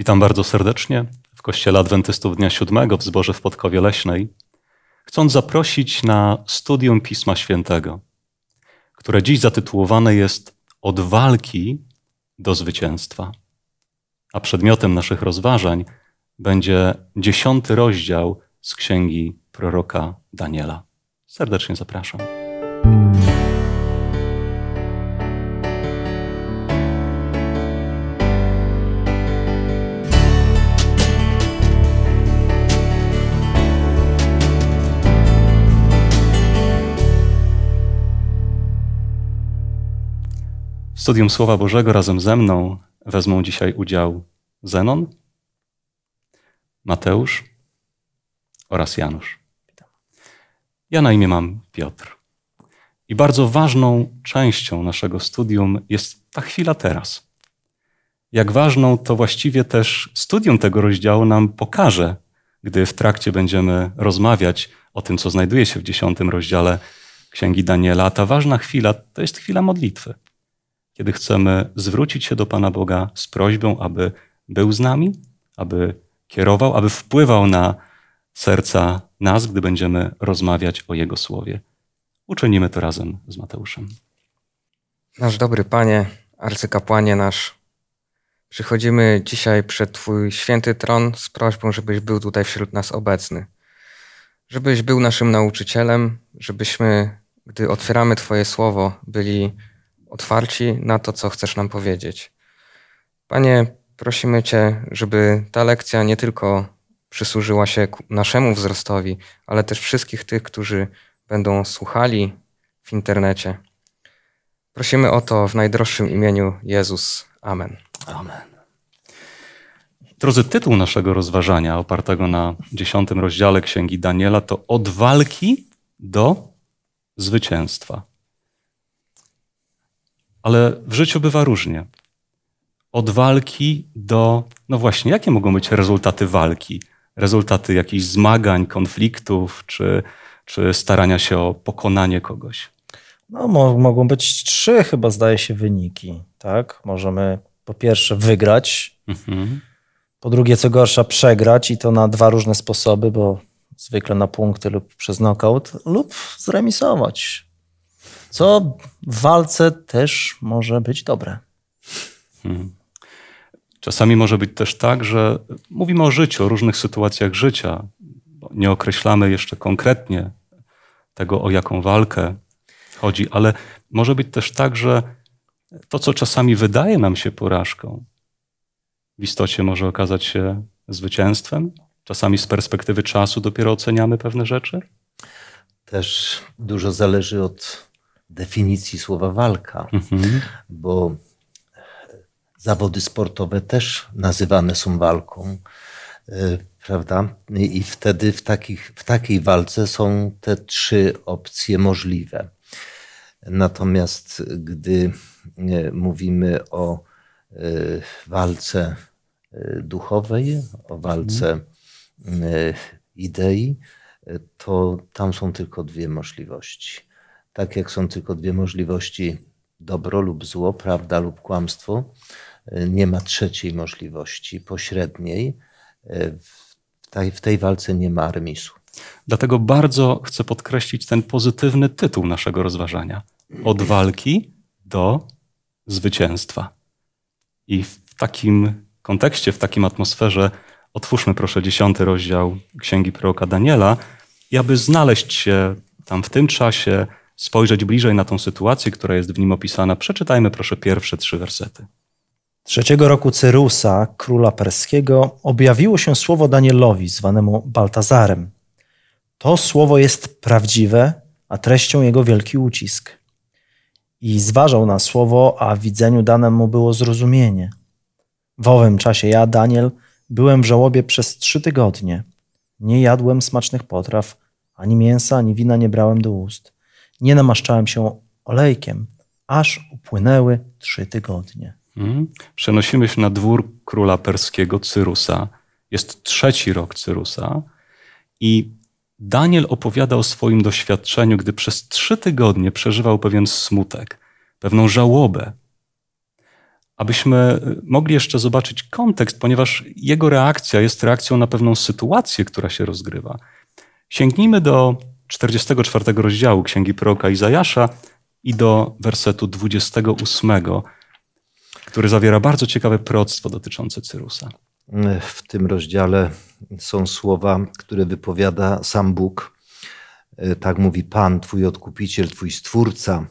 Witam bardzo serdecznie w Kościele Adwentystów Dnia Siódmego w Zborze w Podkowie Leśnej, chcąc zaprosić na studium Pisma Świętego, które dziś zatytułowane jest Od walki do zwycięstwa. A przedmiotem naszych rozważań będzie dziesiąty rozdział z księgi proroka Daniela. Serdecznie zapraszam. studium Słowa Bożego razem ze mną wezmą dzisiaj udział Zenon, Mateusz oraz Janusz. Ja na imię mam Piotr. I bardzo ważną częścią naszego studium jest ta chwila teraz. Jak ważną, to właściwie też studium tego rozdziału nam pokaże, gdy w trakcie będziemy rozmawiać o tym, co znajduje się w dziesiątym rozdziale Księgi Daniela. ta ważna chwila to jest chwila modlitwy kiedy chcemy zwrócić się do Pana Boga z prośbą, aby był z nami, aby kierował, aby wpływał na serca nas, gdy będziemy rozmawiać o Jego Słowie. Uczynimy to razem z Mateuszem. Nasz dobry Panie, arcykapłanie nasz, przychodzimy dzisiaj przed Twój święty tron z prośbą, żebyś był tutaj wśród nas obecny. Żebyś był naszym nauczycielem, żebyśmy, gdy otwieramy Twoje słowo, byli otwarci na to, co chcesz nam powiedzieć. Panie, prosimy Cię, żeby ta lekcja nie tylko przysłużyła się naszemu wzrostowi, ale też wszystkich tych, którzy będą słuchali w internecie. Prosimy o to w najdroższym imieniu Jezus. Amen. Amen. Drodzy, tytuł naszego rozważania, opartego na dziesiątym rozdziale Księgi Daniela, to Od walki do zwycięstwa. Ale w życiu bywa różnie. Od walki do, no właśnie, jakie mogą być rezultaty walki? Rezultaty jakichś zmagań, konfliktów, czy, czy starania się o pokonanie kogoś? No, mo mogą być trzy, chyba zdaje się, wyniki. Tak? Możemy po pierwsze wygrać, mhm. po drugie, co gorsza, przegrać i to na dwa różne sposoby, bo zwykle na punkty lub przez knockout, lub zremisować co w walce też może być dobre. Hmm. Czasami może być też tak, że mówimy o życiu, o różnych sytuacjach życia. Nie określamy jeszcze konkretnie tego, o jaką walkę chodzi, ale może być też tak, że to, co czasami wydaje nam się porażką, w istocie może okazać się zwycięstwem. Czasami z perspektywy czasu dopiero oceniamy pewne rzeczy. Też dużo zależy od definicji słowa walka, mhm. bo zawody sportowe też nazywane są walką, y, prawda? I wtedy w, takich, w takiej walce są te trzy opcje możliwe. Natomiast gdy y, mówimy o y, walce duchowej, o walce mhm. idei, to tam są tylko dwie możliwości tak jak są tylko dwie możliwości: dobro lub zło, prawda lub kłamstwo, e, nie ma trzeciej możliwości, pośredniej. E, w tej, w tej walce nie ma armisu. Dlatego bardzo chcę podkreślić ten pozytywny tytuł naszego rozważania: Od walki do zwycięstwa. I w takim kontekście, w takim atmosferze, otwórzmy proszę dziesiąty rozdział Księgi Proroka Daniela, i aby znaleźć się tam w tym czasie, spojrzeć bliżej na tą sytuację, która jest w nim opisana, przeczytajmy proszę pierwsze trzy wersety. Trzeciego roku Cyrusa, króla perskiego, objawiło się słowo Danielowi, zwanemu Baltazarem. To słowo jest prawdziwe, a treścią jego wielki ucisk. I zważał na słowo, a widzeniu dane mu było zrozumienie. W owym czasie ja, Daniel, byłem w żałobie przez trzy tygodnie. Nie jadłem smacznych potraw, ani mięsa, ani wina nie brałem do ust nie namaszczałem się olejkiem, aż upłynęły trzy tygodnie. Mhm. Przenosimy się na dwór króla perskiego Cyrusa. Jest trzeci rok Cyrusa i Daniel opowiada o swoim doświadczeniu, gdy przez trzy tygodnie przeżywał pewien smutek, pewną żałobę. Abyśmy y, mogli jeszcze zobaczyć kontekst, ponieważ jego reakcja jest reakcją na pewną sytuację, która się rozgrywa. Sięgnijmy do 44 rozdziału Księgi Proroka Izajasza i do wersetu 28, który zawiera bardzo ciekawe proroctwo dotyczące Cyrusa. W tym rozdziale są słowa, które wypowiada sam Bóg. Tak mówi Pan, Twój odkupiciel, Twój stwórca.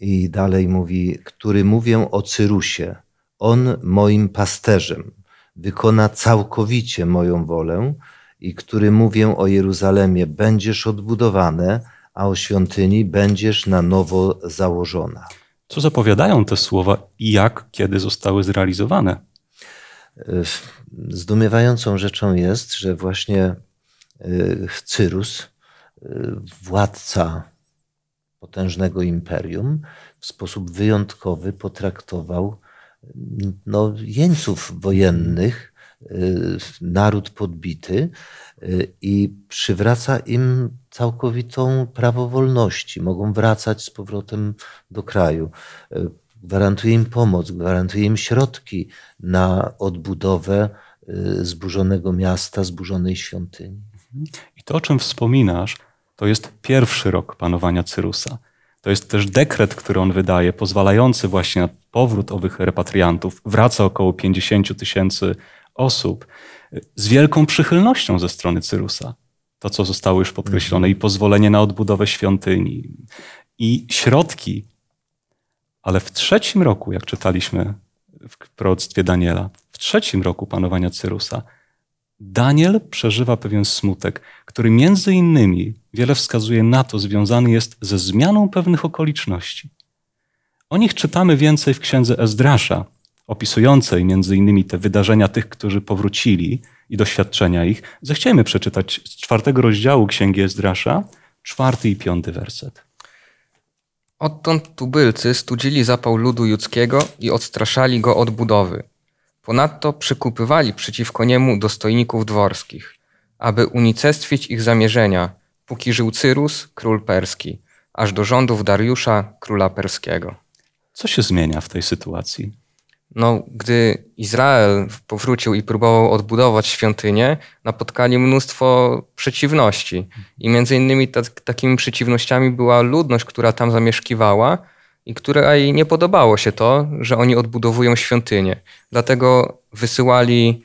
I dalej mówi, który mówię o Cyrusie, on moim pasterzem, wykona całkowicie moją wolę, i który mówię o Jeruzalemie, będziesz odbudowane, a o świątyni będziesz na nowo założona. Co zapowiadają te słowa i jak, kiedy zostały zrealizowane? Zdumiewającą rzeczą jest, że właśnie y, Cyrus, y, władca potężnego imperium, w sposób wyjątkowy potraktował no, jeńców wojennych, Y, naród podbity y, i przywraca im całkowitą prawo wolności. Mogą wracać z powrotem do kraju. Y, gwarantuje im pomoc, gwarantuje im środki na odbudowę zburzonego miasta, zburzonej świątyni. I to, o czym wspominasz, to jest pierwszy rok panowania Cyrusa. To jest też dekret, który on wydaje, pozwalający właśnie na powrót owych repatriantów. Wraca około 50 tysięcy osób z wielką przychylnością ze strony Cyrusa. To, co zostało już podkreślone, mhm. i pozwolenie na odbudowę świątyni, i środki. Ale w trzecim roku, jak czytaliśmy w proroctwie Daniela, w trzecim roku panowania Cyrusa, Daniel przeżywa pewien smutek, który między innymi wiele wskazuje na to, związany jest ze zmianą pewnych okoliczności. O nich czytamy więcej w księdze Ezdrasza, opisującej między innymi te wydarzenia tych, którzy powrócili i doświadczenia ich, zechciejmy przeczytać z czwartego rozdziału Księgi Ezdrasza, czwarty i piąty werset. Odtąd tubylcy studzili zapał ludu judzkiego i odstraszali go od budowy. Ponadto przykupywali przeciwko niemu dostojników dworskich, aby unicestwić ich zamierzenia, póki żył Cyrus, król perski, aż do rządów Dariusza, króla perskiego. Co się zmienia w tej sytuacji? no, gdy Izrael powrócił i próbował odbudować świątynię, napotkali mnóstwo przeciwności. I między innymi ta, takimi przeciwnościami była ludność, która tam zamieszkiwała i której nie podobało się to, że oni odbudowują świątynię. Dlatego wysyłali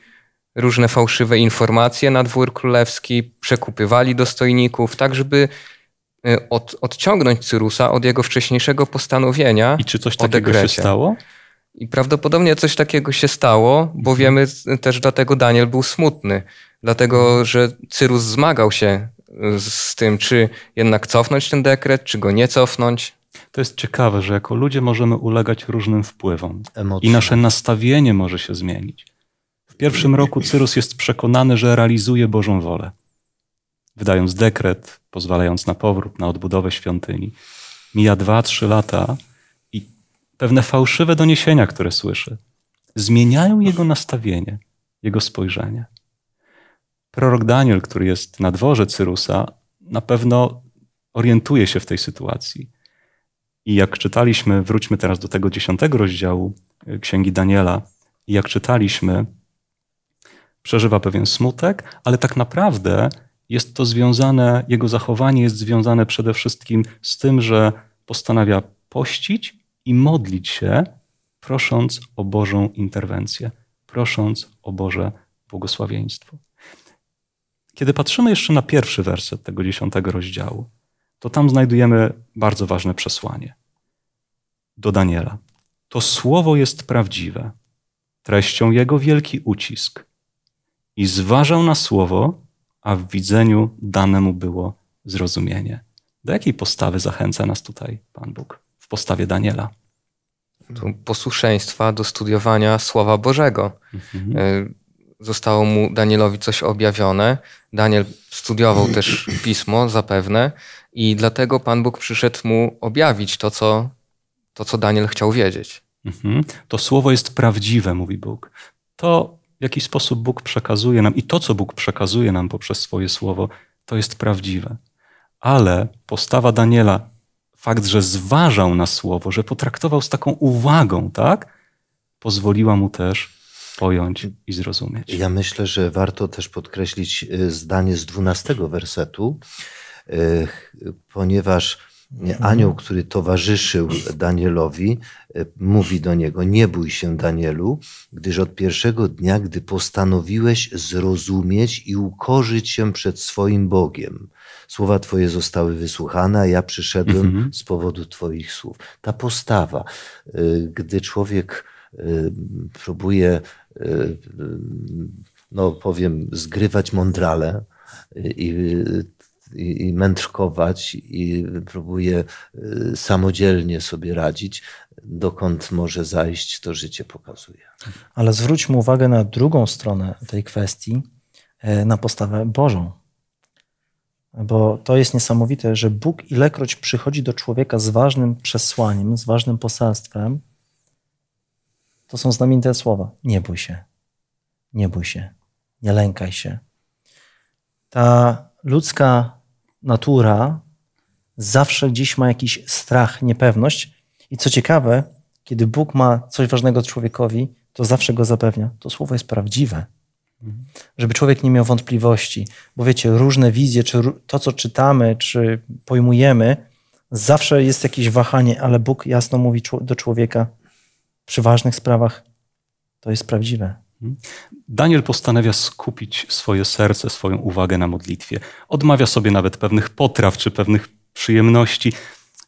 różne fałszywe informacje na dwór królewski, przekupywali dostojników, tak żeby y, od, odciągnąć Cyrusa od jego wcześniejszego postanowienia. I czy coś takiego się stało? I prawdopodobnie coś takiego się stało, bo mhm. wiemy też dlatego Daniel był smutny, dlatego mhm. że Cyrus zmagał się e, z tym, czy jednak cofnąć ten dekret, czy go nie cofnąć. To jest ciekawe, że jako ludzie możemy ulegać różnym wpływom Emocje. i nasze nastawienie może się zmienić. W pierwszym roku Cyrus jest przekonany, że realizuje Bożą wolę, wydając dekret, pozwalając na powrót, na odbudowę świątyni. Mija dwa, trzy lata pewne fałszywe doniesienia, które słyszy, zmieniają jego nastawienie, jego spojrzenie. Prorok Daniel, który jest na dworze Cyrusa, na pewno orientuje się w tej sytuacji. I jak czytaliśmy, wróćmy teraz do tego dziesiątego rozdziału e, Księgi Daniela, i jak czytaliśmy, przeżywa pewien smutek, ale tak naprawdę jest to związane, jego zachowanie jest związane przede wszystkim z tym, że postanawia pościć i modlić się, prosząc o Bożą interwencję, prosząc o Boże błogosławieństwo. Kiedy patrzymy jeszcze na pierwszy werset tego dziesiątego rozdziału, to tam znajdujemy bardzo ważne przesłanie do Daniela. To słowo jest prawdziwe, treścią jego wielki ucisk. I zważał na słowo, a w widzeniu danemu było zrozumienie. Do jakiej postawy zachęca nas tutaj Pan Bóg? w postawie Daniela. Posłuszeństwa do studiowania Słowa Bożego. Mhm. E, zostało mu Danielowi coś objawione. Daniel studiował też pismo zapewne i dlatego Pan Bóg przyszedł mu objawić to, co, to, co Daniel chciał wiedzieć. Mhm. To słowo jest prawdziwe, mówi Bóg. To, w jaki sposób Bóg przekazuje nam i to, co Bóg przekazuje nam poprzez swoje słowo, to jest prawdziwe. Ale postawa Daniela fakt, że zważał na słowo, że potraktował z taką uwagą, tak, pozwoliła mu też pojąć i zrozumieć. Ja myślę, że warto też podkreślić y, zdanie z dwunastego wersetu, y, ponieważ Mhm. Anioł, który towarzyszył Danielowi, e, mówi do niego: Nie bój się, Danielu, gdyż od pierwszego dnia, gdy postanowiłeś zrozumieć i ukorzyć się przed swoim Bogiem, słowa Twoje zostały wysłuchane, a ja przyszedłem mhm. z powodu Twoich słów. Ta postawa, e, gdy człowiek e, próbuje, no powiem, zgrywać mądrale, i i, i mędrkować i próbuje y, samodzielnie sobie radzić, dokąd może zajść, to życie pokazuje. Ale zwróćmy uwagę na drugą stronę tej kwestii, e, na postawę Bożą. Bo to jest niesamowite, że Bóg ilekroć przychodzi do człowieka z ważnym przesłaniem, z ważnym poselstwem, to są znamienite słowa. Nie bój się, nie bój się, nie lękaj się. Ta ludzka natura zawsze gdzieś ma jakiś strach, niepewność. I co ciekawe, kiedy Bóg ma coś ważnego człowiekowi, to zawsze go zapewnia. To słowo jest prawdziwe. Żeby człowiek nie miał wątpliwości, bo wiecie, różne wizje, czy to, co czytamy, czy pojmujemy, zawsze jest jakieś wahanie, ale Bóg jasno mówi do człowieka przy ważnych sprawach: to jest prawdziwe, Daniel postanawia skupić swoje serce, swoją uwagę na modlitwie. Odmawia sobie nawet pewnych potraw czy pewnych przyjemności.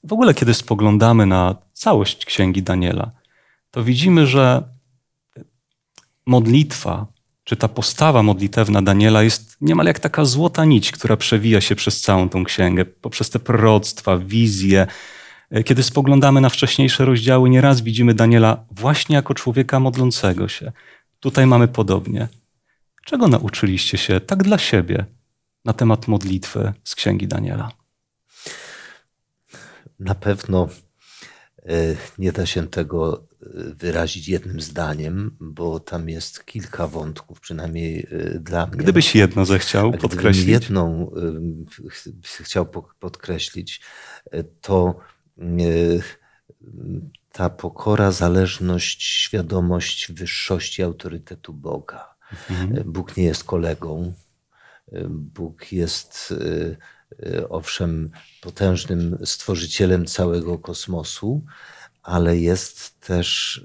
W ogóle, kiedy spoglądamy na całość księgi Daniela, to widzimy, że modlitwa, czy ta postawa modlitewna Daniela jest niemal jak taka złota nić, która przewija się przez całą tą księgę, poprzez te proroctwa, wizje. Kiedy spoglądamy na wcześniejsze rozdziały, nieraz widzimy Daniela właśnie jako człowieka modlącego się, Tutaj mamy podobnie. Czego nauczyliście się tak dla siebie na temat modlitwy z Księgi Daniela? Na pewno e, nie da się tego e, wyrazić jednym zdaniem, bo tam jest kilka wątków, przynajmniej e, dla mnie. Gdybyś jedno zechciał podkreślić. jedną chciał podkreślić, to ta pokora, zależność, świadomość wyższości autorytetu Boga. Mhm. E, Bóg nie jest kolegą. E, Bóg jest e, owszem potężnym stworzycielem całego kosmosu, ale jest też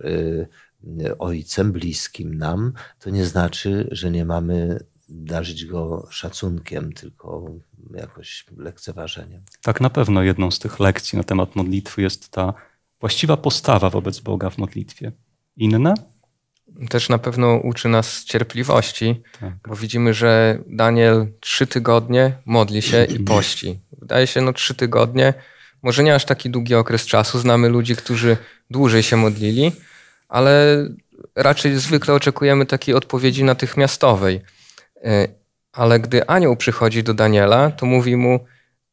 ojcem bliskim nam. To nie znaczy, że nie mamy darzyć go szacunkiem, tylko jakoś lekceważeniem. Tak, na pewno jedną z tych lekcji na temat modlitwy jest ta właściwa postawa wobec Boga w modlitwie. Inna? Też na pewno uczy nas cierpliwości, tak. bo widzimy, że Daniel trzy tygodnie modli się i pości. Wydaje się, no trzy tygodnie, może nie aż taki długi okres czasu. Znamy ludzi, którzy dłużej się modlili, ale raczej zwykle oczekujemy takiej odpowiedzi natychmiastowej. E, ale gdy anioł przychodzi do Daniela, to mówi mu: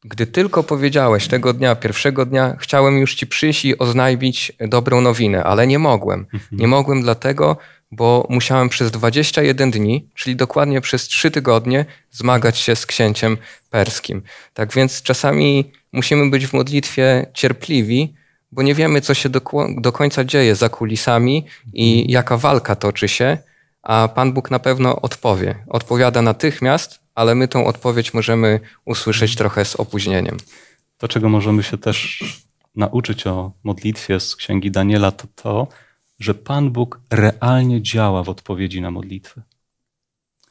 gdy tylko powiedziałeś tego dnia, pierwszego dnia, chciałem już ci przyjść i oznajmić dobrą nowinę, ale nie mogłem. Mhm. Nie mogłem dlatego, bo musiałem przez 21 dni, czyli dokładnie przez 3 tygodnie, zmagać się z księciem perskim. Tak więc czasami musimy być w modlitwie cierpliwi, bo nie wiemy, co się do, do końca dzieje za kulisami i mhm. jaka walka toczy się, a Pan Bóg na pewno odpowie. Odpowiada natychmiast, ale my tą odpowiedź możemy usłyszeć trochę z opóźnieniem. To, czego możemy się też nauczyć o modlitwie z księgi Daniela, to to, że Pan Bóg realnie działa w odpowiedzi na modlitwy.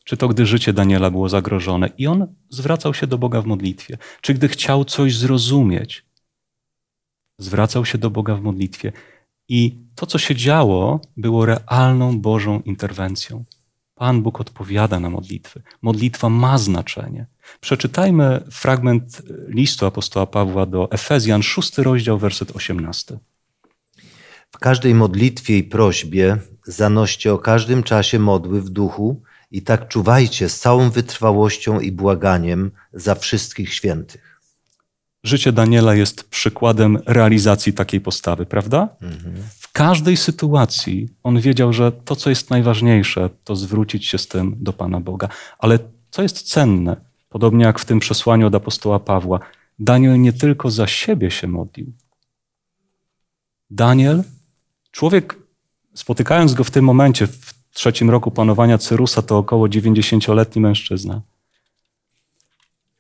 Czy to gdy życie Daniela było zagrożone i on zwracał się do Boga w modlitwie, czy gdy chciał coś zrozumieć, zwracał się do Boga w modlitwie. I to, co się działo, było realną Bożą interwencją. Pan Bóg odpowiada na modlitwy. Modlitwa ma znaczenie. Przeczytajmy fragment listu apostoła Pawła do Efezjan, szósty rozdział, werset 18. W każdej modlitwie i prośbie zanoście o każdym czasie modły w duchu i tak czuwajcie z całą wytrwałością i błaganiem za wszystkich świętych. Życie Daniela jest przykładem realizacji takiej postawy, prawda? Mhm w każdej sytuacji on wiedział, że to, co jest najważniejsze, to zwrócić się z tym do Pana Boga. Ale co jest cenne, podobnie jak w tym przesłaniu od apostoła Pawła, Daniel nie tylko za siebie się modlił. Daniel, człowiek, spotykając go w tym momencie, w trzecim roku panowania Cyrusa, to około 90-letni mężczyzna.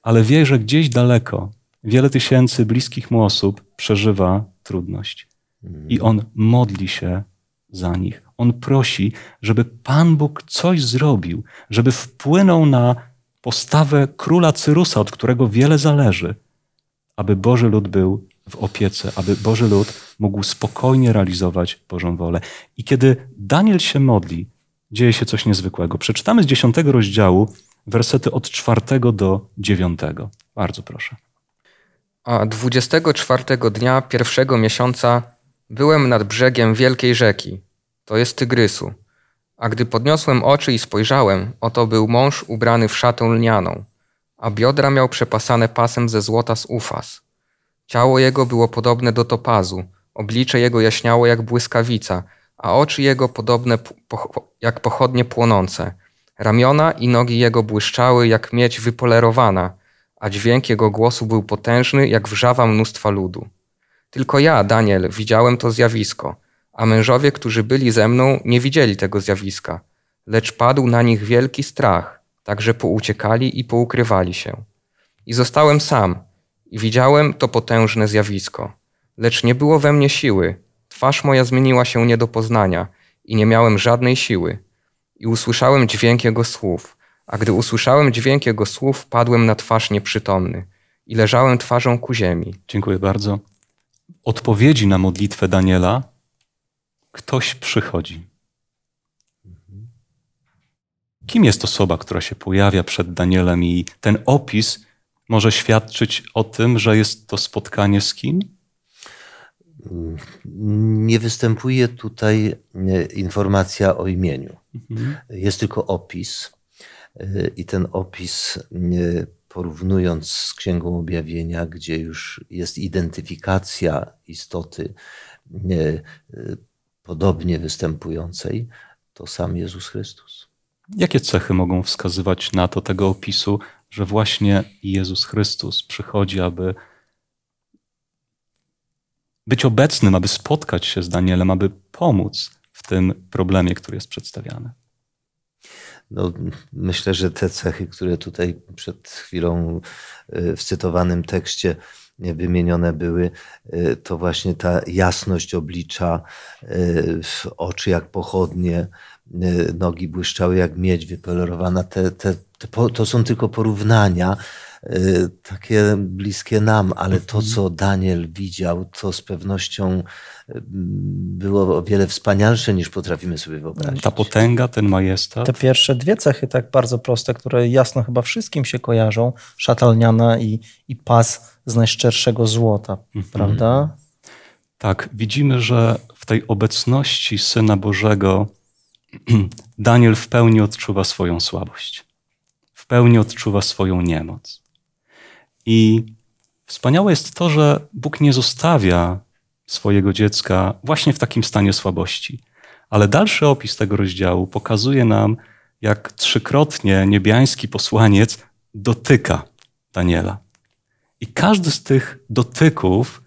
Ale wie, że gdzieś daleko wiele tysięcy bliskich mu osób przeżywa trudność. I on modli się za nich. On prosi, żeby Pan Bóg coś zrobił, żeby wpłynął na postawę króla Cyrusa, od którego wiele zależy, aby Boży lud był w opiece, aby Boży lud mógł spokojnie realizować Bożą wolę. I kiedy Daniel się modli, dzieje się coś niezwykłego. Przeczytamy z dziesiątego rozdziału wersety od czwartego do dziewiątego. Bardzo proszę. A dwudziestego czwartego dnia pierwszego miesiąca Byłem nad brzegiem wielkiej rzeki, to jest Tygrysu, a gdy podniosłem oczy i spojrzałem, oto był mąż ubrany w szatę lnianą, a biodra miał przepasane pasem ze złota z ufas. Ciało jego było podobne do topazu, oblicze jego jaśniało jak błyskawica, a oczy jego podobne po, jak pochodnie płonące. Ramiona i nogi jego błyszczały jak miedź wypolerowana, a dźwięk jego głosu był potężny jak wrzawa mnóstwa ludu. Tylko ja, Daniel, widziałem to zjawisko, a mężowie, którzy byli ze mną, nie widzieli tego zjawiska, lecz padł na nich wielki strach, także pouciekali i poukrywali się. I zostałem sam, i widziałem to potężne zjawisko, lecz nie było we mnie siły, twarz moja zmieniła się nie do poznania, i nie miałem żadnej siły. I usłyszałem dźwięk jego słów, a gdy usłyszałem dźwięk jego słów, padłem na twarz nieprzytomny i leżałem twarzą ku ziemi. Dziękuję bardzo odpowiedzi na modlitwę Daniela ktoś przychodzi. Kim jest osoba, która się pojawia przed Danielem i ten opis może świadczyć o tym, że jest to spotkanie z kim? Nie występuje tutaj e, informacja o imieniu. Mhm. Jest tylko opis. E, I ten opis e, porównując z Księgą Objawienia, gdzie już jest identyfikacja istoty e, e, podobnie występującej, to sam Jezus Chrystus. Jakie cechy mogą wskazywać na to tego opisu, że właśnie Jezus Chrystus przychodzi, aby być obecnym, aby spotkać się z Danielem, aby pomóc w tym problemie, który jest przedstawiany? No, myślę, że te cechy, które tutaj przed chwilą y, w cytowanym tekście y, wymienione były, y, to właśnie ta jasność oblicza, oczy jak pochodnie, nogi błyszczały jak miedź wypolerowana. Te, te, te, to są tylko porównania, Y, takie bliskie nam, ale to, mhm. co Daniel widział, to z pewnością y, było o wiele wspanialsze niż potrafimy sobie wyobrazić. Ta potęga, ten majestat. Te pierwsze dwie cechy, tak bardzo proste, które jasno chyba wszystkim się kojarzą, szatalniana i, i pas z najszczerszego złota, mhm. prawda? Tak, widzimy, że w tej obecności Syna Bożego Daniel w pełni odczuwa swoją słabość, w pełni odczuwa swoją niemoc. I wspaniałe jest to, że Bóg nie zostawia swojego dziecka właśnie w takim stanie słabości. Ale dalszy opis tego rozdziału pokazuje nam, jak trzykrotnie niebiański posłaniec dotyka Daniela. I każdy z tych dotyków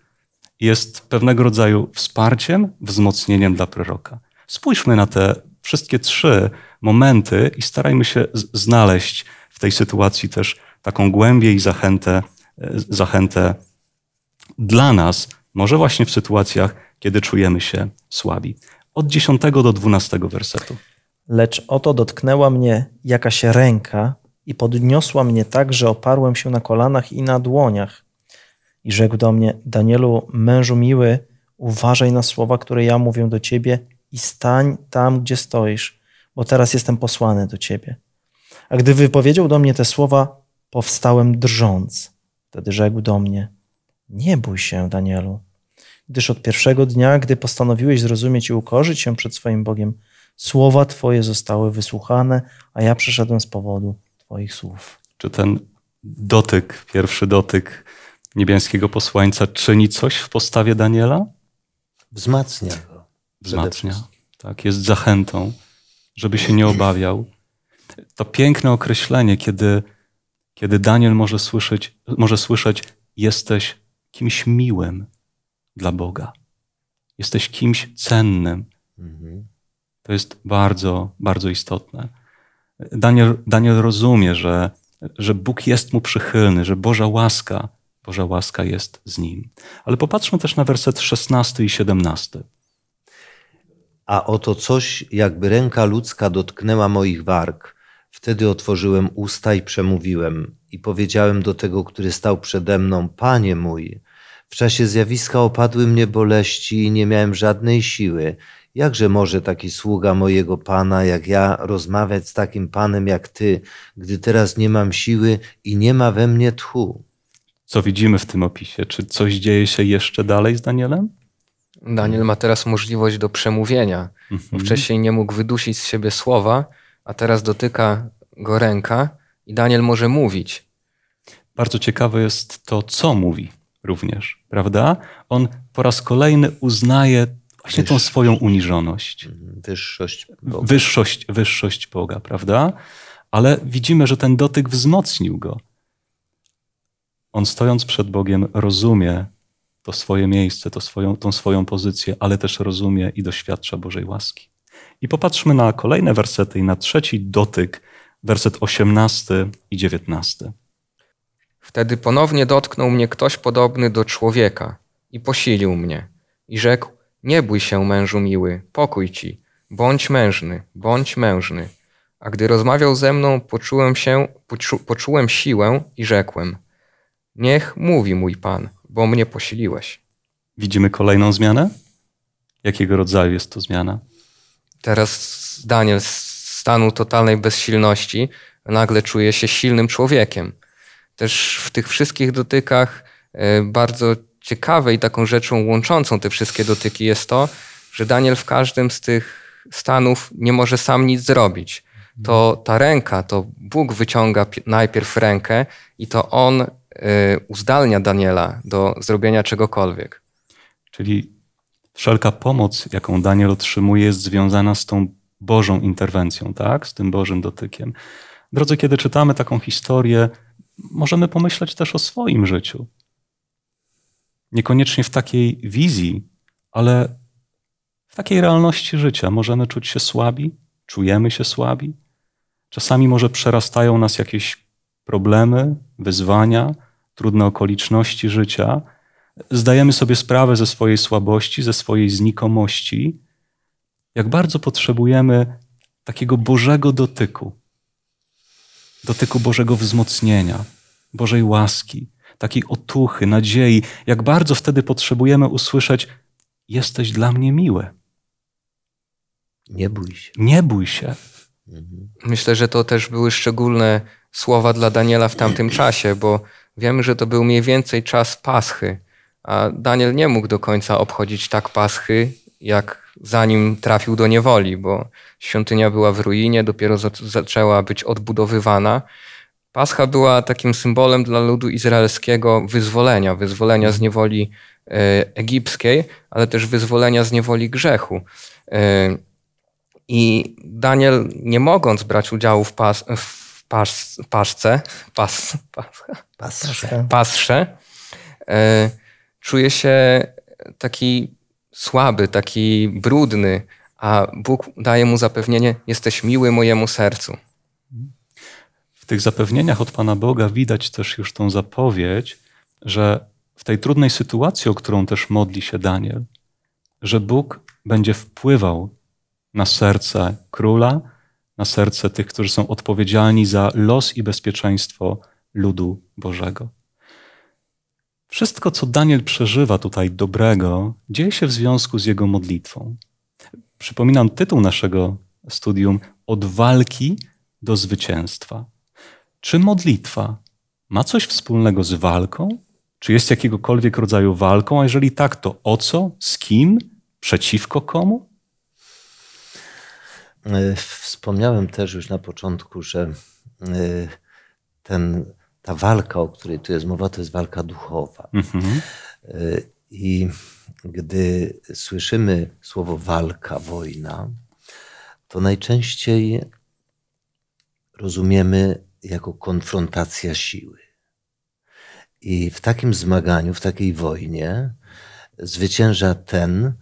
jest pewnego rodzaju wsparciem, wzmocnieniem dla proroka. Spójrzmy na te wszystkie trzy momenty i starajmy się znaleźć w tej sytuacji też taką głębię i zachętę, e, zachętę dla nas, może właśnie w sytuacjach, kiedy czujemy się słabi. Od 10 do 12 wersetu. Lecz oto dotknęła mnie jakaś ręka i podniosła mnie tak, że oparłem się na kolanach i na dłoniach. I rzekł do mnie: Danielu, mężu miły, uważaj na słowa, które ja mówię do ciebie i stań tam, gdzie stoisz, bo teraz jestem posłany do ciebie. A gdy wypowiedział do mnie te słowa, powstałem drżąc. Wtedy rzekł do mnie: Nie bój się, Danielu, gdyż od pierwszego dnia, gdy postanowiłeś zrozumieć i ukorzyć się przed swoim Bogiem, słowa Twoje zostały wysłuchane, a ja przeszedłem z powodu Twoich słów. Czy ten dotyk, pierwszy dotyk niebiańskiego posłańca czyni coś w postawie Daniela? Wzmacnia go. Wzmacnia. Tak, jest zachętą, żeby się nie obawiał. To piękne określenie, kiedy kiedy Daniel może słyszeć, może słyszeć jesteś kimś miłym dla Boga. Jesteś kimś cennym. Mhm. To jest bardzo, bardzo istotne. Daniel, Daniel rozumie, że, że Bóg jest mu przychylny, że Boża łaska, Boża łaska jest z nim. Ale popatrzmy też na werset 16 i 17. A oto coś, jakby ręka ludzka dotknęła moich warg Wtedy otworzyłem usta i przemówiłem, i powiedziałem do tego, który stał przede mną: Panie mój, w czasie zjawiska opadły mnie boleści i nie miałem żadnej siły. Jakże może taki sługa mojego Pana, jak ja, rozmawiać z takim Panem jak Ty, gdy teraz nie mam siły i nie ma we mnie tchu? Co widzimy w tym opisie? Czy coś dzieje się jeszcze dalej z Danielem? Daniel ma teraz możliwość do przemówienia. Mhm. Wcześniej nie mógł wydusić z siebie słowa, a teraz dotyka go ręka i Daniel może mówić. Bardzo ciekawe jest to, co mówi również, prawda? On po raz kolejny uznaje właśnie tą swoją uniżoność. Mhm, wyższość Boga. Wyższość, wyższość Boga, prawda? Ale widzimy, że ten dotyk wzmocnił go. On stojąc przed Bogiem rozumie to swoje miejsce, to swoją, tą swoją pozycję, ale też rozumie i doświadcza Bożej łaski. I popatrzmy na kolejne wersety i na trzeci dotyk, werset 18 i 19. Wtedy ponownie dotknął mnie ktoś podobny do człowieka i posilił mnie i rzekł: Nie bój się, mężu miły, pokój ci, bądź mężny, bądź mężny. A gdy rozmawiał ze mną, poczułem się, poczu, poczułem siłę i rzekłem: Niech mówi mój Pan, bo mnie posiliłeś. Widzimy kolejną zmianę? Jakiego rodzaju jest to zmiana? teraz zdaniem stanu totalnej bezsilności nagle czuje się silnym człowiekiem. Też w tych wszystkich dotykach e, bardzo ciekawe i taką rzeczą łączącą te wszystkie dotyki jest to, że Daniel w każdym z tych stanów nie może sam nic zrobić. To ta ręka, to Bóg wyciąga najpierw rękę i to on e, uzdalnia Daniela do zrobienia czegokolwiek. Czyli wszelka pomoc, jaką Daniel otrzymuje, jest związana z tą Bożą interwencją, tak? z tym Bożym dotykiem. Drodzy, kiedy czytamy taką historię, możemy pomyśleć też o swoim życiu. Niekoniecznie w takiej wizji, ale w takiej realności życia możemy czuć się słabi, czujemy się słabi. Czasami może przerastają nas jakieś problemy, wyzwania, trudne okoliczności życia zdajemy sobie sprawę ze swojej słabości, ze swojej znikomości, jak bardzo potrzebujemy takiego Bożego dotyku, dotyku Bożego wzmocnienia, Bożej łaski, takiej otuchy, nadziei, jak bardzo wtedy potrzebujemy usłyszeć: Jesteś dla mnie miły. Nie bój się. Nie bój się. Mhm. Myślę, że to też były szczególne słowa dla Daniela w tamtym czasie, bo wiemy, że to był mniej więcej czas Paschy a Daniel nie mógł do końca obchodzić tak paschy, jak zanim trafił do niewoli, bo świątynia była w ruinie, dopiero zaczęła być odbudowywana. Pascha była takim symbolem dla ludu izraelskiego wyzwolenia, wyzwolenia z niewoli e, egipskiej, ale też wyzwolenia z niewoli grzechu. E, I Daniel, nie mogąc brać udziału w, pas, w pas, paszce, pas, pas, pasrze czuję się taki słaby, taki brudny, a Bóg daje mu zapewnienie: Jesteś miły mojemu sercu. W tych zapewnieniach od Pana Boga widać też już tą zapowiedź, że w tej trudnej sytuacji, o którą też modli się Daniel, że Bóg będzie wpływał na serce króla, na serce tych, którzy są odpowiedzialni za los i bezpieczeństwo ludu Bożego. Wszystko, co Daniel przeżywa tutaj dobrego, dzieje się w związku z jego modlitwą. Przypominam tytuł naszego studium: Od walki do zwycięstwa. Czy modlitwa ma coś wspólnego z walką? Czy jest jakiegokolwiek rodzaju walką? A jeżeli tak, to o co, z kim, przeciwko komu? Wspomniałem też już na początku, że y, ten ta walka, o której tu jest mowa, to jest walka duchowa. Mhm. Y, I gdy słyszymy słowo walka, wojna, to najczęściej rozumiemy jako konfrontacja siły. I w takim zmaganiu, w takiej wojnie zwycięża ten,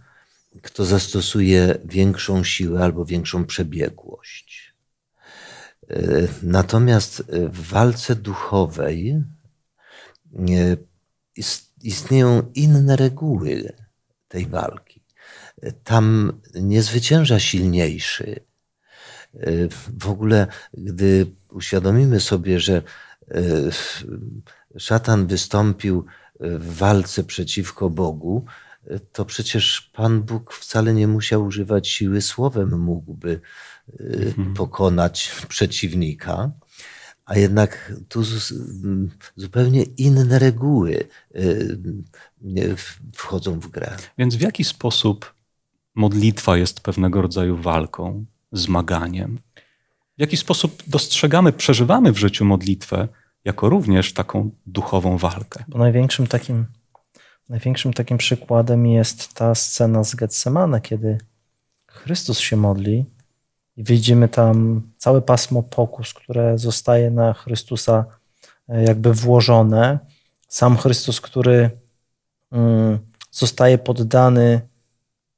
kto zastosuje większą siłę albo większą przebiegłość. E, natomiast w walce duchowej e, istnieją inne reguły tej walki. Tam nie zwycięża silniejszy. E, w ogóle, gdy uświadomimy sobie, że szatan wystąpił w walce przeciwko Bogu, to przecież Pan Bóg wcale nie musiał używać siły słowem, mógłby Mhm. pokonać przeciwnika. A jednak tu zupełnie inne reguły y, wchodzą w grę. Więc w jaki sposób modlitwa jest pewnego rodzaju walką, zmaganiem? W jaki sposób dostrzegamy, przeżywamy w życiu modlitwę jako również taką duchową walkę? Bo największym takim, największym takim przykładem jest ta scena z Getsemane, kiedy Chrystus się modli widzimy tam całe pasmo pokus, które zostaje na Chrystusa e, jakby włożone. Sam Chrystus, który mm, zostaje poddany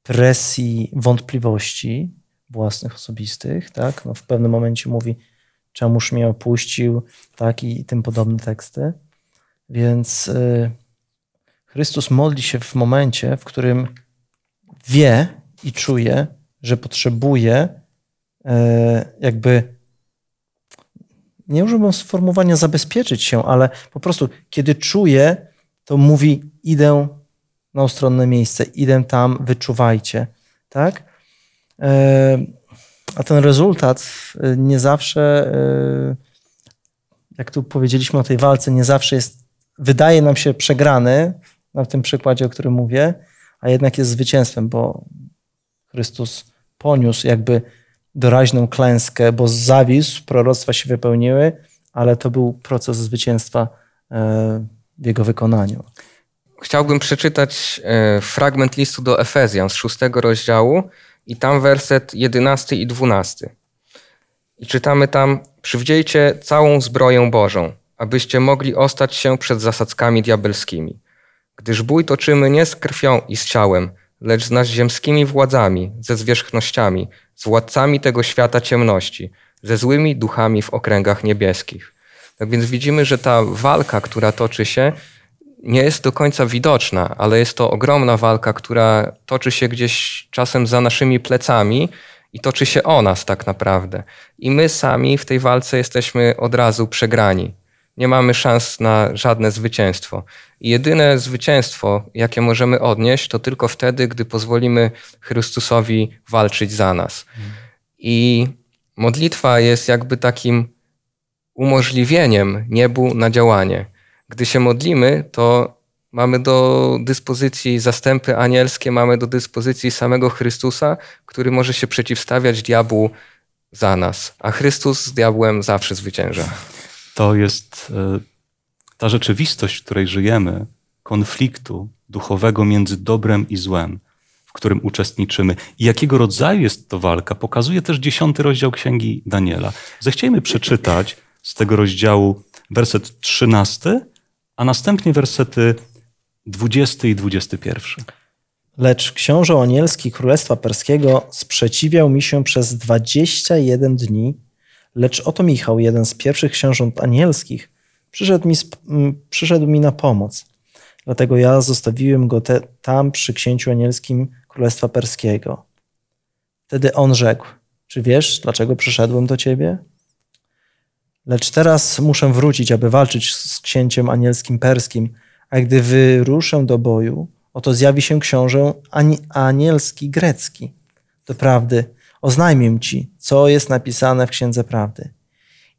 presji wątpliwości własnych, osobistych, tak? No w pewnym momencie mówi, czemuż mnie opuścił, tak? I, i tym podobne teksty. Więc y, Chrystus modli się w momencie, w którym wie i czuje, że potrzebuje E, jakby nie użyłbym sformułowania zabezpieczyć się, ale po prostu kiedy czuję, to mówi idę na ustronne miejsce, idę tam, wyczuwajcie, tak? E, a ten rezultat e, nie zawsze, jak tu powiedzieliśmy o tej walce, nie zawsze jest, wydaje nam się przegrany, na tym przykładzie, o którym mówię, a jednak jest zwycięstwem, bo Chrystus poniósł jakby doraźną klęskę, bo zawisł, proroctwa się wypełniły, ale to był proces zwycięstwa e, w jego wykonaniu. Chciałbym przeczytać e, fragment listu do Efezjan z szóstego rozdziału i tam werset jedenasty i dwunasty. I czytamy tam: Przywdziejcie całą zbroję Bożą, abyście mogli ostać się przed zasadzkami diabelskimi. Gdyż bój toczymy nie z krwią i z ciałem, lecz z naziemskimi władzami, ze zwierzchnościami, z władcami tego świata ciemności, ze złymi duchami w okręgach niebieskich. Tak więc widzimy, że ta walka, która toczy się, nie jest do końca widoczna, ale jest to ogromna walka, która toczy się gdzieś czasem za naszymi plecami i toczy się o nas tak naprawdę. I my sami w tej walce jesteśmy od razu przegrani nie mamy szans na żadne zwycięstwo. I jedyne zwycięstwo, jakie możemy odnieść, to tylko wtedy, gdy pozwolimy Chrystusowi walczyć za nas. I modlitwa jest jakby takim umożliwieniem niebu na działanie. Gdy się modlimy, to mamy do dyspozycji zastępy anielskie, mamy do dyspozycji samego Chrystusa, który może się przeciwstawiać diabłu za nas, a Chrystus z diabłem zawsze zwycięża to jest e, ta rzeczywistość, w której żyjemy, konfliktu duchowego między dobrem i złem, w którym uczestniczymy. I jakiego rodzaju jest to walka, pokazuje też dziesiąty rozdział Księgi Daniela. Zechciejmy przeczytać z tego rozdziału werset trzynasty, a następnie wersety dwudziesty i dwudziesty pierwszy. Lecz książę Anielski Królestwa Perskiego sprzeciwiał mi się przez dwadzieścia jeden dni Lecz oto Michał, jeden z pierwszych książąt anielskich, przyszedł mi, przyszedł mi na pomoc. Dlatego ja zostawiłem go te, tam przy księciu anielskim Królestwa Perskiego. Wtedy on rzekł: Czy wiesz, dlaczego przyszedłem do ciebie? Lecz teraz muszę wrócić, aby walczyć z księciem anielskim perskim, a gdy wyruszę do boju, oto zjawi się książę ani anielski grecki. Doprawdy, oznajmię ci, co jest napisane w Księdze Prawdy.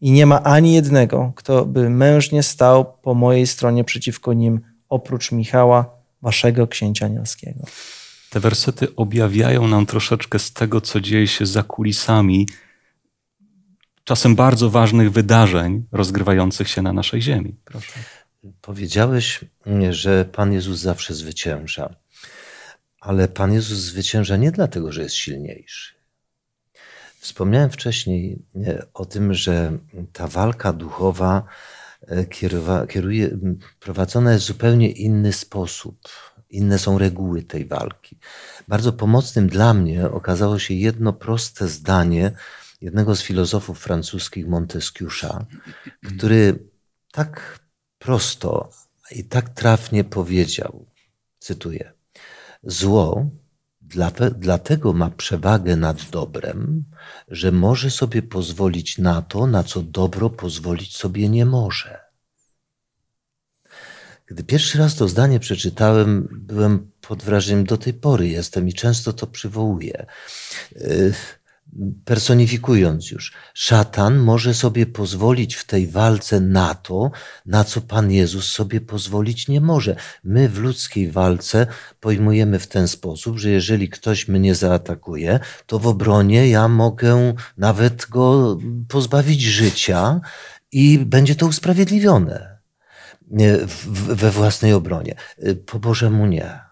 I nie ma ani jednego, kto by mężnie stał po mojej stronie przeciwko nim, oprócz Michała, waszego księcia nielskiego. Te wersety objawiają nam troszeczkę z tego, co dzieje się za kulisami czasem bardzo ważnych wydarzeń rozgrywających się na naszej ziemi. Proszę. Powiedziałeś, że Pan Jezus zawsze zwycięża. Ale Pan Jezus zwycięża nie dlatego, że jest silniejszy. Wspomniałem wcześniej e, o tym, że ta walka duchowa e, kierowa, kieruje, prowadzona jest w zupełnie inny sposób. Inne są reguły tej walki. Bardzo pomocnym dla mnie okazało się jedno proste zdanie jednego z filozofów francuskich, Montesquieu'a, który tak prosto i tak trafnie powiedział, cytuję, zło dlatego ma przewagę nad dobrem, że może sobie pozwolić na to, na co dobro pozwolić sobie nie może. Gdy pierwszy raz to zdanie przeczytałem, byłem pod wrażeniem, do tej pory jestem i często to przywołuję. Y, personifikując już, szatan może sobie pozwolić w tej walce na to, na co Pan Jezus sobie pozwolić nie może. My w ludzkiej walce pojmujemy w ten sposób, że jeżeli ktoś mnie zaatakuje, to w obronie ja mogę nawet go pozbawić życia i będzie to usprawiedliwione we własnej obronie. Po Bożemu nie.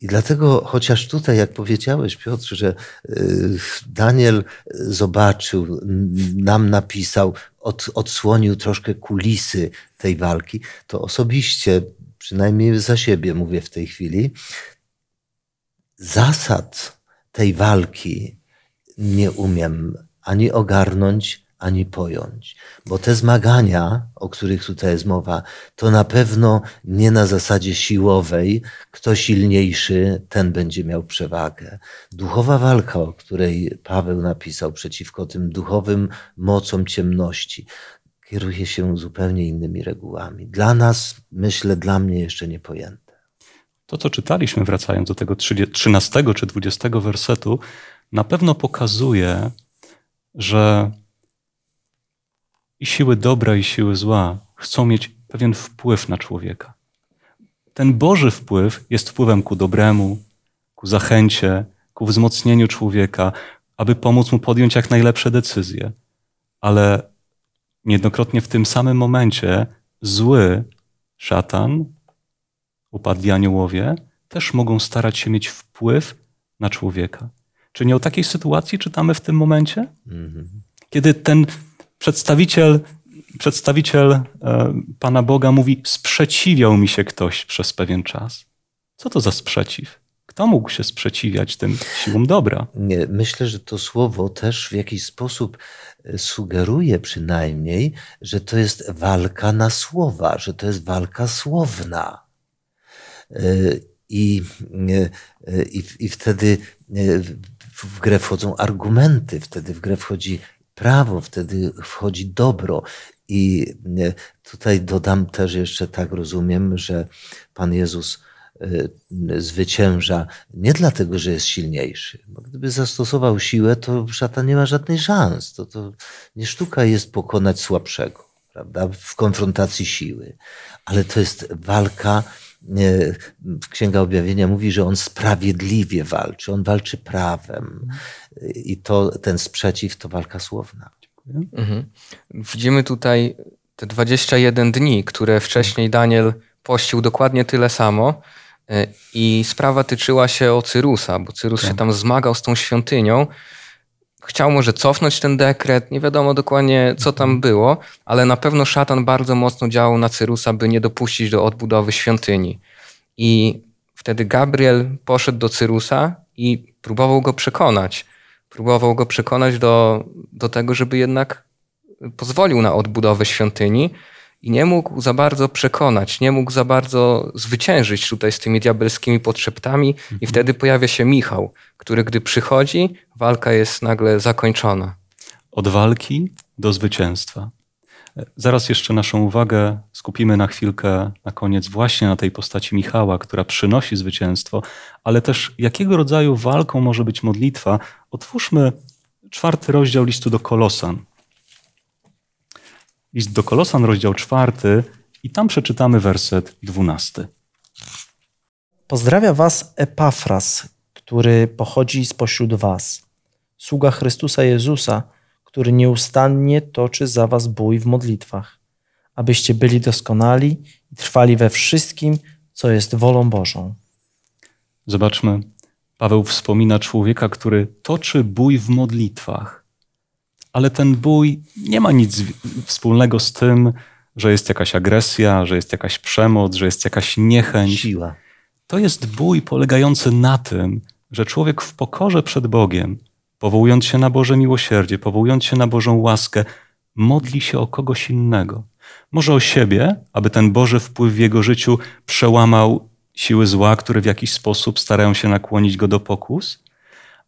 I dlatego, chociaż tutaj, jak powiedziałeś, Piotr, że y, Daniel zobaczył, nam napisał, od, odsłonił troszkę kulisy tej walki, to osobiście, przynajmniej za siebie mówię w tej chwili, zasad tej walki nie umiem ani ogarnąć, ani pojąć. Bo te zmagania, o których tutaj jest mowa, to na pewno nie na zasadzie siłowej, kto silniejszy, ten będzie miał przewagę. Duchowa walka, o której Paweł napisał przeciwko tym duchowym mocom ciemności, kieruje się zupełnie innymi regułami. Dla nas, myślę, dla mnie jeszcze niepojęte. To, co czytaliśmy, wracając do tego 13 czy 20 wersetu, na pewno pokazuje, że i siły dobra i siły zła chcą mieć pewien wpływ na człowieka. Ten Boży wpływ jest wpływem ku dobremu, ku zachęcie, ku wzmocnieniu człowieka, aby pomóc mu podjąć jak najlepsze decyzje. Ale niejednokrotnie w tym samym momencie zły szatan, upadli aniołowie, też mogą starać się mieć wpływ na człowieka. Czy nie o takiej sytuacji czytamy w tym momencie? Mm -hmm. Kiedy ten przedstawiciel, przedstawiciel e, Pana Boga mówi: Sprzeciwiał mi się ktoś przez pewien czas. Co to za sprzeciw? Kto mógł się sprzeciwiać tym siłom dobra? Nie, myślę, że to słowo też w jakiś sposób e, sugeruje przynajmniej, że to jest walka na słowa, że to jest walka słowna. E, I, i, i wtedy w grę wchodzą argumenty, wtedy w grę wchodzi prawo, wtedy wchodzi dobro. I e, tutaj dodam też jeszcze tak rozumiem, że Pan Jezus e, zwycięża nie dlatego, że jest silniejszy. Bo gdyby zastosował siłę, to szatan nie ma żadnej szans. To, to nie sztuka jest pokonać słabszego, prawda, w konfrontacji siły. Ale to jest walka Księga Objawienia mówi, że on sprawiedliwie walczy, on walczy prawem. I to ten sprzeciw to walka słowna. Mhm. Widzimy tutaj te 21 dni, które wcześniej Daniel pościł dokładnie tyle samo. E, I sprawa tyczyła się o Cyrusa, bo Cyrus tak. się tam zmagał z tą świątynią Chciał może cofnąć ten dekret, nie wiadomo dokładnie co tam było, ale na pewno szatan bardzo mocno działał na Cyrusa, by nie dopuścić do odbudowy świątyni. I wtedy Gabriel poszedł do Cyrusa i próbował go przekonać. Próbował go przekonać do, do tego, żeby jednak pozwolił na odbudowę świątyni, i nie mógł za bardzo przekonać, nie mógł za bardzo zwyciężyć tutaj z tymi diabelskimi podszeptami i mhm. wtedy pojawia się Michał, który gdy przychodzi, walka jest nagle zakończona. Od walki do zwycięstwa. E, zaraz jeszcze naszą uwagę skupimy na chwilkę na koniec właśnie na tej postaci Michała, która przynosi zwycięstwo, ale też jakiego rodzaju walką może być modlitwa. Otwórzmy czwarty rozdział listu do Kolosan list do Kolosan, rozdział czwarty, i tam przeczytamy werset dwunasty. Pozdrawia was Epafras, który pochodzi spośród was, sługa Chrystusa Jezusa, który nieustannie toczy za was bój w modlitwach, abyście byli doskonali i trwali we wszystkim, co jest wolą Bożą. Zobaczmy, Paweł wspomina człowieka, który toczy bój w modlitwach ale ten bój nie ma nic wspólnego z tym, że jest jakaś agresja, że jest jakaś przemoc, że jest jakaś niechęć. Siła. To jest bój polegający na tym, że człowiek w pokorze przed Bogiem, powołując się na Boże miłosierdzie, powołując się na Bożą łaskę, modli się o kogoś innego. Może o siebie, aby ten Boży wpływ w jego życiu przełamał siły zła, które w jakiś sposób starają się nakłonić go do pokus,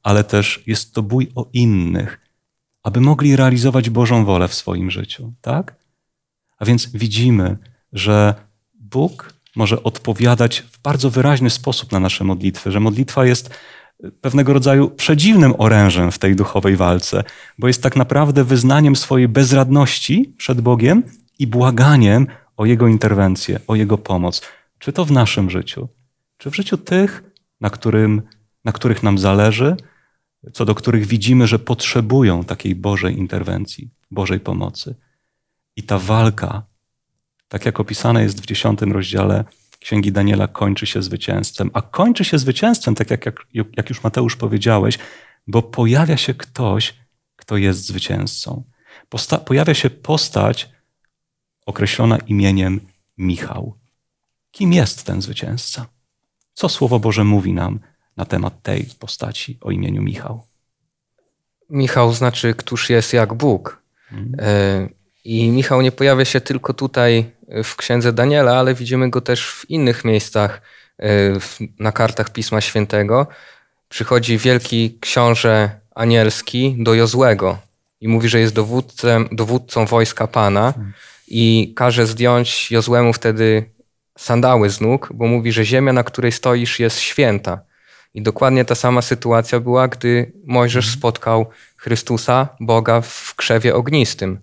ale też jest to bój o innych, aby mogli realizować Bożą wolę w swoim życiu, tak? A więc widzimy, że Bóg może odpowiadać w bardzo wyraźny sposób na nasze modlitwy, że modlitwa jest pewnego rodzaju przedziwnym orężem w tej duchowej walce, bo jest tak naprawdę wyznaniem swojej bezradności przed Bogiem i błaganiem o Jego interwencję, o Jego pomoc. Czy to w naszym życiu, czy w życiu tych, na, którym, na których nam zależy, co do których widzimy, że potrzebują takiej Bożej interwencji, Bożej pomocy. I ta walka, tak jak opisane jest w dziesiątym rozdziale Księgi Daniela, kończy się zwycięstwem. A kończy się zwycięstwem, tak jak, jak, jak już Mateusz powiedziałeś, bo pojawia się ktoś, kto jest zwycięzcą. Posta pojawia się postać określona imieniem Michał. Kim jest ten zwycięzca? Co Słowo Boże mówi nam na temat tej postaci o imieniu Michał? Michał znaczy, któż jest jak Bóg. Mhm. E, I Michał nie pojawia się tylko tutaj w księdze Daniela, ale widzimy go też w innych miejscach e, na kartach Pisma Świętego. Przychodzi wielki książę anielski do Jozłego i mówi, że jest dowódcem, dowódcą wojska Pana mhm. i każe zdjąć Jozłemu wtedy sandały z nóg, bo mówi, że ziemia, na której stoisz, jest święta. I dokładnie ta sama sytuacja była, gdy Mojżesz mhm. spotkał Chrystusa, Boga w krzewie ognistym.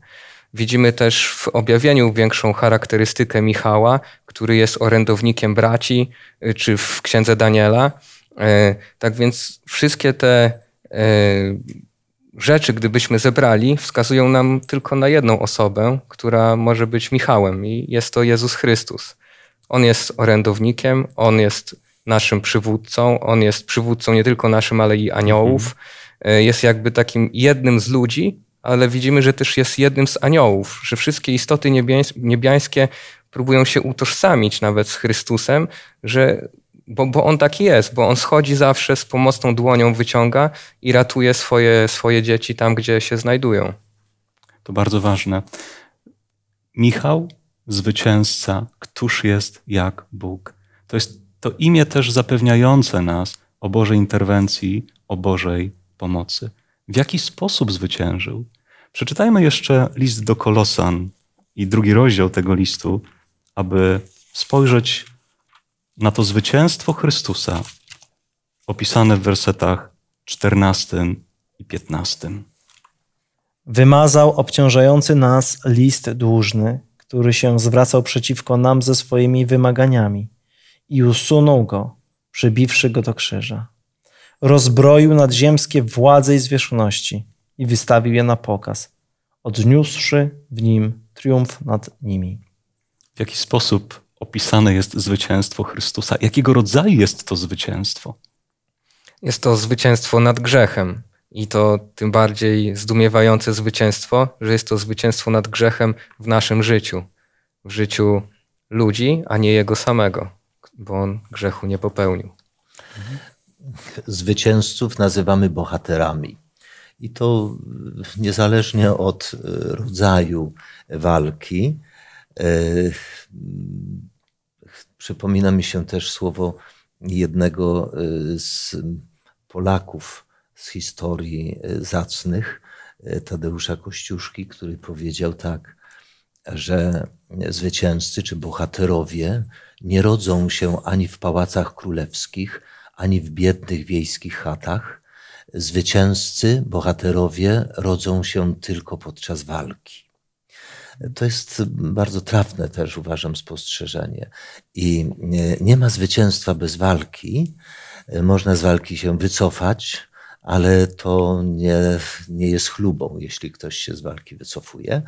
Widzimy też w objawieniu większą charakterystykę Michała, który jest orędownikiem braci, y, czy w księdze Daniela. Y, tak więc wszystkie te y, rzeczy, gdybyśmy zebrali, wskazują nam tylko na jedną osobę, która może być Michałem, i jest to Jezus Chrystus. On jest orędownikiem, on jest naszym przywódcą. On jest przywódcą nie tylko naszym, ale i aniołów. Mhm. E, jest jakby takim jednym z ludzi, ale widzimy, że też jest jednym z aniołów, że wszystkie istoty niebiańskie próbują się utożsamić nawet z Chrystusem, że bo, bo on taki jest, bo on schodzi zawsze z pomocną dłonią, wyciąga i ratuje swoje, swoje dzieci tam, gdzie się znajdują. To bardzo ważne. Michał, zwycięzca, któż jest jak Bóg? To jest to imię też zapewniające nas o Bożej interwencji, o Bożej pomocy. W jaki sposób zwyciężył? Przeczytajmy jeszcze list do Kolosan i drugi rozdział tego listu, aby spojrzeć na to zwycięstwo Chrystusa opisane w wersetach 14 i 15. Wymazał obciążający nas list dłużny, który się zwracał przeciwko nam ze swoimi wymaganiami i usunął go, przybiwszy go do krzyża. Rozbroił nadziemskie władze i zwierzchności i wystawił je na pokaz, odniósłszy w nim triumf nad nimi. W jaki sposób opisane jest zwycięstwo Chrystusa? Jakiego rodzaju jest to zwycięstwo? Jest to zwycięstwo nad grzechem. I to tym bardziej zdumiewające zwycięstwo, że jest to zwycięstwo nad grzechem w naszym życiu, w życiu ludzi, a nie jego samego bo on grzechu nie popełnił. Zwycięzców nazywamy bohaterami. I to niezależnie od e, rodzaju walki. E, przypomina mi się też słowo jednego e, z Polaków z historii zacnych, Tadeusza Kościuszki, który powiedział tak: że zwycięzcy czy bohaterowie nie rodzą się ani w pałacach królewskich, ani w biednych wiejskich chatach. Zwycięzcy, bohaterowie rodzą się tylko podczas walki. To jest bardzo trafne też, uważam, spostrzeżenie. I nie ma zwycięstwa bez walki. Można z walki się wycofać, ale to nie, nie jest chlubą, jeśli ktoś się z walki wycofuje.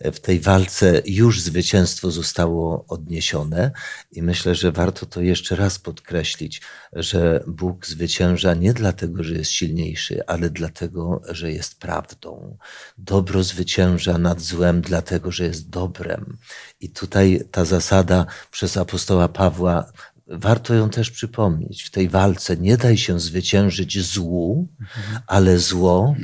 W tej walce już zwycięstwo zostało odniesione i myślę, że warto to jeszcze raz podkreślić, że Bóg zwycięża nie dlatego, że jest silniejszy, ale dlatego, że jest prawdą. Dobro zwycięża nad złem, dlatego, że jest dobrem. I tutaj ta zasada przez apostoła Pawła warto ją też przypomnieć. W tej walce nie daj się zwyciężyć złu, ale zło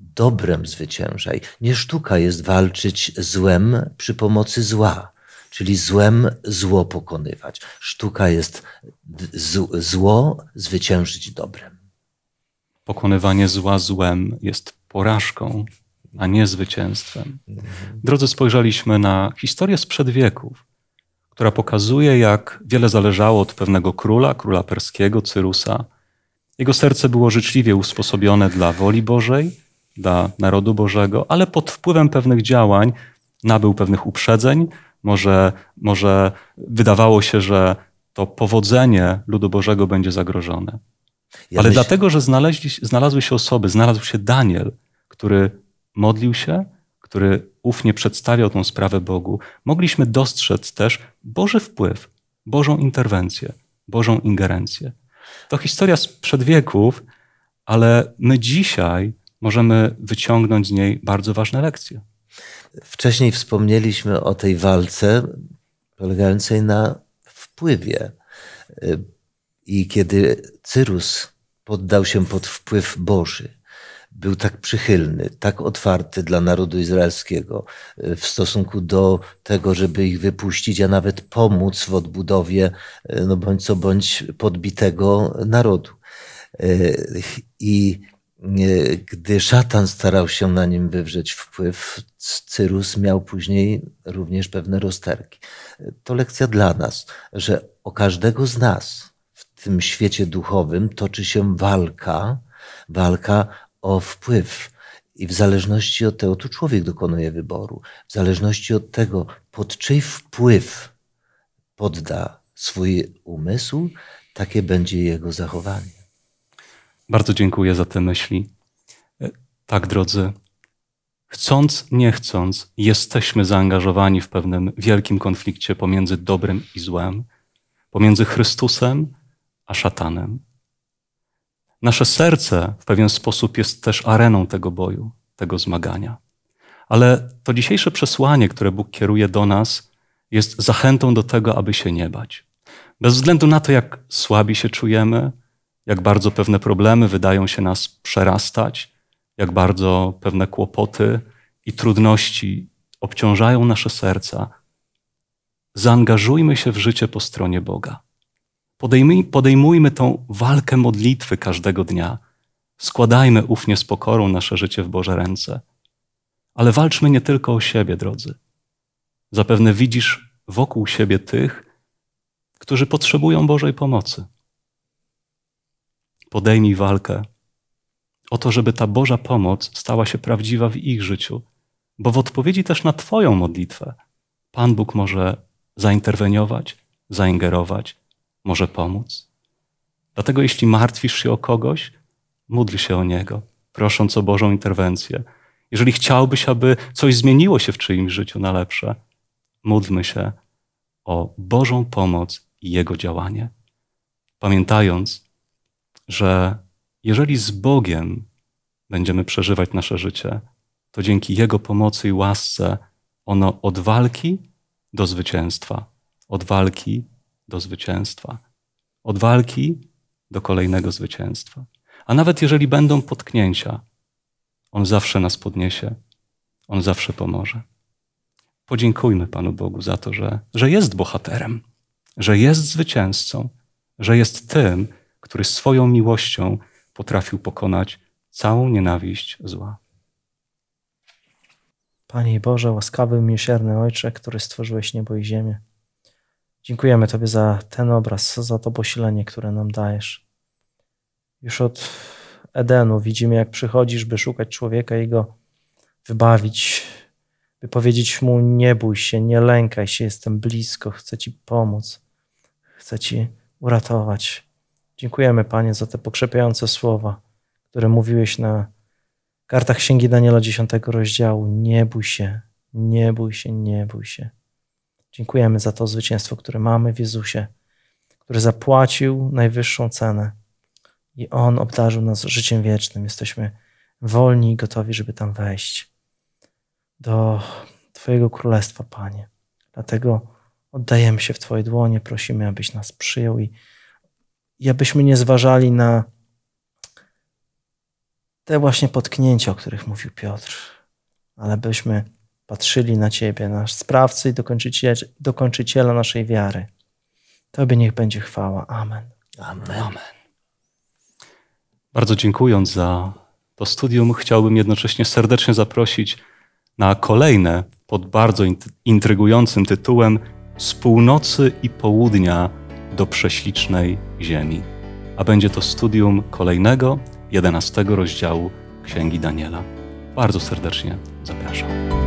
dobrem zwyciężaj. Nie sztuka jest walczyć złem przy pomocy zła, czyli złem zło pokonywać. Sztuka jest zło zwyciężyć dobrem. Pokonywanie zła złem jest porażką, a nie zwycięstwem. Mhm. Drodzy, spojrzeliśmy na historię sprzed wieków która pokazuje, jak wiele zależało od pewnego króla, króla perskiego, Cyrusa. Jego serce było życzliwie usposobione dla woli Bożej, dla narodu Bożego, ale pod wpływem pewnych działań nabył pewnych uprzedzeń. Może, może wydawało się, że to powodzenie ludu Bożego będzie zagrożone. Ja ale myśl... dlatego, że znaleźli, znalazły się osoby, znalazł się Daniel, który modlił się, który ufnie przedstawiał tą sprawę Bogu, mogliśmy dostrzec też Boży wpływ, Bożą interwencję, Bożą ingerencję. To historia sprzed wieków, ale my dzisiaj możemy wyciągnąć z niej bardzo ważne lekcje. Wcześniej wspomnieliśmy o tej walce polegającej na wpływie. Y, I kiedy Cyrus poddał się pod wpływ Boży, był tak przychylny, tak otwarty dla narodu izraelskiego e, w stosunku do tego, żeby ich wypuścić, a nawet pomóc w odbudowie, e, no bądź co bądź podbitego narodu. E, I gdy szatan starał się na nim wywrzeć wpływ, Cyrus miał później również pewne rozterki. To lekcja dla nas, że o każdego z nas w tym świecie duchowym toczy się walka, walka o wpływ. I w zależności od tego, tu człowiek dokonuje wyboru, w zależności od tego, pod czyj wpływ podda swój umysł, takie będzie jego zachowanie. Bardzo dziękuję za te myśli. E, tak, drodzy, chcąc, nie chcąc, jesteśmy zaangażowani w pewnym wielkim konflikcie pomiędzy dobrem i złem, pomiędzy Chrystusem a szatanem. Nasze serce w pewien sposób jest też areną tego boju, tego zmagania. Ale to dzisiejsze przesłanie, które Bóg kieruje do nas, jest zachętą do tego, aby się nie bać. Bez względu na to, jak słabi się czujemy, jak bardzo pewne problemy wydają się nas przerastać, jak bardzo pewne kłopoty i trudności obciążają nasze serca, zaangażujmy się w życie po stronie Boga. Podejmij, podejmujmy tą walkę modlitwy każdego dnia. Składajmy ufnie z pokorą nasze życie w Boże ręce. Ale walczmy nie tylko o siebie, drodzy. Zapewne widzisz wokół siebie tych, którzy potrzebują Bożej pomocy. Podejmij walkę o to, żeby ta Boża pomoc stała się prawdziwa w ich życiu, bo w odpowiedzi też na Twoją modlitwę Pan Bóg może zainterweniować, zaingerować może pomóc. Dlatego jeśli martwisz się o kogoś, módl się o niego, prosząc o Bożą interwencję. Jeżeli chciałbyś, aby coś zmieniło się w czyimś życiu na lepsze, módlmy się o Bożą pomoc i Jego działanie. Pamiętając, że jeżeli z Bogiem będziemy przeżywać nasze życie, to dzięki Jego pomocy i łasce ono od walki do zwycięstwa, od walki do zwycięstwa, od walki do kolejnego zwycięstwa. A nawet jeżeli będą potknięcia, On zawsze nas podniesie, On zawsze pomoże. Podziękujmy Panu Bogu za to, że, że jest bohaterem, że jest zwycięzcą, że jest tym, który swoją miłością potrafił pokonać całą nienawiść zła. Panie Boże, łaskawy, miłosierny Ojcze, który stworzyłeś niebo i ziemię. Dziękujemy Tobie za ten obraz, za to posilenie, które nam dajesz. Już od Edenu widzimy, jak przychodzisz, by szukać człowieka i go wybawić, by powiedzieć mu: Nie bój się, nie lękaj się, jestem blisko, chcę Ci pomóc, chcę Ci uratować. Dziękujemy, Panie, za te pokrzepiające słowa, które mówiłeś na kartach Księgi Daniela 10 rozdziału. Nie bój się, nie bój się, nie bój się. Dziękujemy za to zwycięstwo, które mamy w Jezusie, który zapłacił najwyższą cenę i On obdarzył nas życiem wiecznym. Jesteśmy wolni i gotowi, żeby tam wejść do Twojego Królestwa, Panie. Dlatego oddajemy się w Twoje dłonie, prosimy, abyś nas przyjął i, i abyśmy nie zważali na te właśnie potknięcia, o których mówił Piotr, ale byśmy patrzyli na Ciebie, nasz sprawcy i dokończyciela naszej wiary. Tobie niech będzie chwała. Amen. Amen. Amen. Bardzo dziękując za to studium, chciałbym jednocześnie serdecznie zaprosić na kolejne pod bardzo intrygującym tytułem Z północy i południa do prześlicznej ziemi. A będzie to studium kolejnego, jedenastego rozdziału Księgi Daniela. Bardzo serdecznie zapraszam.